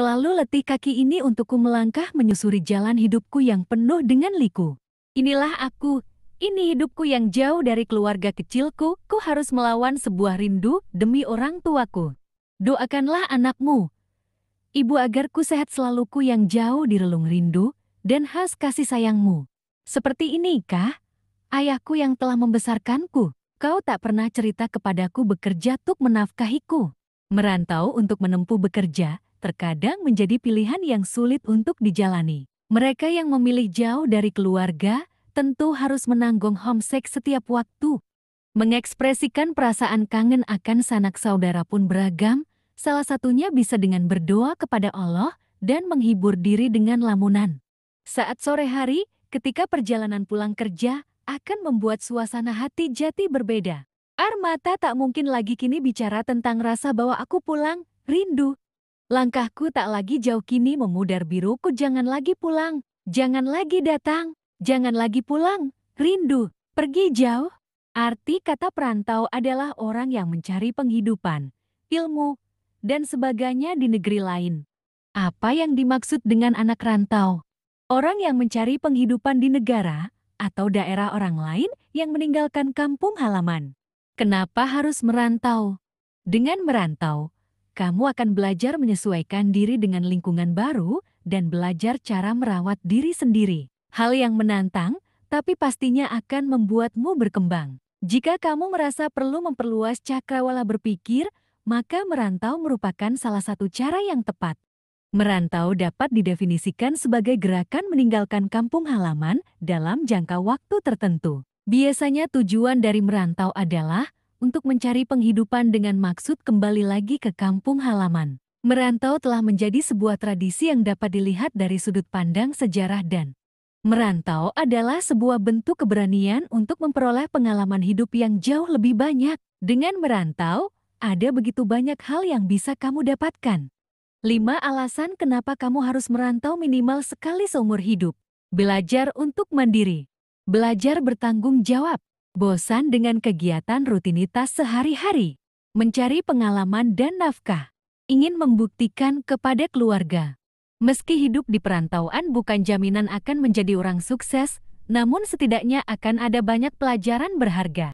Terlalu letih kaki ini untukku melangkah menyusuri jalan hidupku yang penuh dengan liku. Inilah aku, ini hidupku yang jauh dari keluarga kecilku, ku harus melawan sebuah rindu demi orang tuaku. Doakanlah anakmu, ibu agar ku sehat ku yang jauh di relung rindu dan khas kasih sayangmu. Seperti inikah, ayahku yang telah membesarkanku? Kau tak pernah cerita kepadaku bekerja tuk menafkahiku. Merantau untuk menempuh bekerja, terkadang menjadi pilihan yang sulit untuk dijalani. Mereka yang memilih jauh dari keluarga tentu harus menanggung homesick setiap waktu. Mengekspresikan perasaan kangen akan sanak saudara pun beragam, salah satunya bisa dengan berdoa kepada Allah dan menghibur diri dengan lamunan. Saat sore hari, ketika perjalanan pulang kerja, akan membuat suasana hati jati berbeda. Armata tak mungkin lagi kini bicara tentang rasa bahwa aku pulang, rindu, Langkahku tak lagi jauh kini memudar biruku jangan lagi pulang, jangan lagi datang, jangan lagi pulang, rindu, pergi jauh. Arti kata perantau adalah orang yang mencari penghidupan, ilmu, dan sebagainya di negeri lain. Apa yang dimaksud dengan anak rantau? Orang yang mencari penghidupan di negara atau daerah orang lain yang meninggalkan kampung halaman. Kenapa harus merantau? Dengan merantau, kamu akan belajar menyesuaikan diri dengan lingkungan baru dan belajar cara merawat diri sendiri. Hal yang menantang, tapi pastinya akan membuatmu berkembang. Jika kamu merasa perlu memperluas cakrawala berpikir, maka merantau merupakan salah satu cara yang tepat. Merantau dapat didefinisikan sebagai gerakan meninggalkan kampung halaman dalam jangka waktu tertentu. Biasanya tujuan dari merantau adalah untuk mencari penghidupan dengan maksud kembali lagi ke kampung halaman. Merantau telah menjadi sebuah tradisi yang dapat dilihat dari sudut pandang sejarah dan merantau adalah sebuah bentuk keberanian untuk memperoleh pengalaman hidup yang jauh lebih banyak. Dengan merantau, ada begitu banyak hal yang bisa kamu dapatkan. 5 alasan kenapa kamu harus merantau minimal sekali seumur hidup. Belajar untuk mandiri. Belajar bertanggung jawab bosan dengan kegiatan rutinitas sehari-hari, mencari pengalaman dan nafkah, ingin membuktikan kepada keluarga. Meski hidup di perantauan bukan jaminan akan menjadi orang sukses, namun setidaknya akan ada banyak pelajaran berharga.